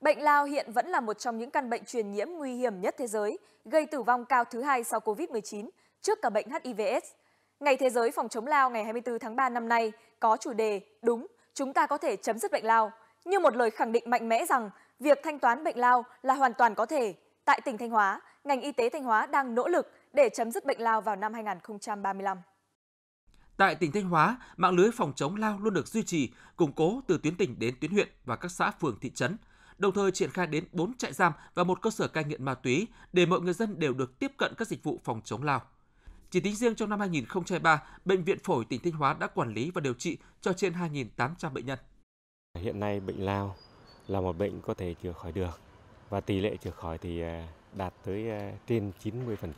Bệnh lao hiện vẫn là một trong những căn bệnh truyền nhiễm nguy hiểm nhất thế giới, gây tử vong cao thứ hai sau COVID-19, trước cả bệnh HIVS. Ngày Thế giới phòng chống lao ngày 24 tháng 3 năm nay có chủ đề Đúng, chúng ta có thể chấm dứt bệnh lao, như một lời khẳng định mạnh mẽ rằng việc thanh toán bệnh lao là hoàn toàn có thể. Tại tỉnh Thanh Hóa, ngành y tế Thanh Hóa đang nỗ lực để chấm dứt bệnh lao vào năm 2035. Tại tỉnh Thanh Hóa, mạng lưới phòng chống lao luôn được duy trì, củng cố từ tuyến tỉnh đến tuyến huyện và các xã phường thị trấn – đồng thời triển khai đến 4 trại giam và một cơ sở cai nghiện ma túy để mọi người dân đều được tiếp cận các dịch vụ phòng chống lao. Chỉ tính riêng trong năm 2023, Bệnh viện Phổi tỉnh Thanh Hóa đã quản lý và điều trị cho trên 2.800 bệnh nhân. Hiện nay bệnh lao là một bệnh có thể chữa khỏi được và tỷ lệ chữa khỏi thì à, đạt tới à, trên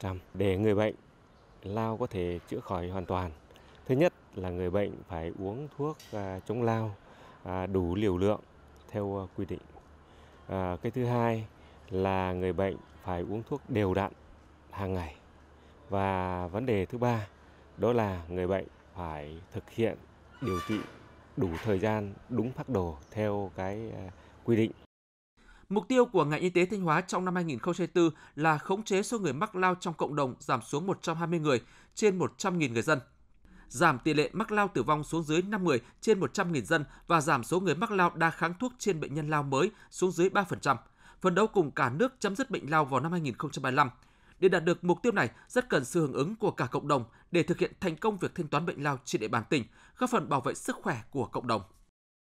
90%. Để người bệnh lao có thể chữa khỏi hoàn toàn, thứ nhất là người bệnh phải uống thuốc à, chống lao đủ liều lượng theo quy định à, cái thứ hai là người bệnh phải uống thuốc đều đặn hàng ngày và vấn đề thứ ba đó là người bệnh phải thực hiện điều trị đủ thời gian đúng phác đồ theo cái ờ, quy định Mục tiêu của ngành y tế Thanh Hóa trong năm 2024 là khống chế số người mắc lao trong cộng đồng giảm xuống 120 người trên 100.000 người dân giảm tỷ lệ mắc lao tử vong xuống dưới 5 người trên 100.000 dân và giảm số người mắc lao đa kháng thuốc trên bệnh nhân lao mới xuống dưới 3%, phấn đấu cùng cả nước chấm dứt bệnh lao vào năm 2035. Để đạt được mục tiêu này, rất cần sự hưởng ứng của cả cộng đồng để thực hiện thành công việc thanh toán bệnh lao trên địa bàn tỉnh, góp phần bảo vệ sức khỏe của cộng đồng.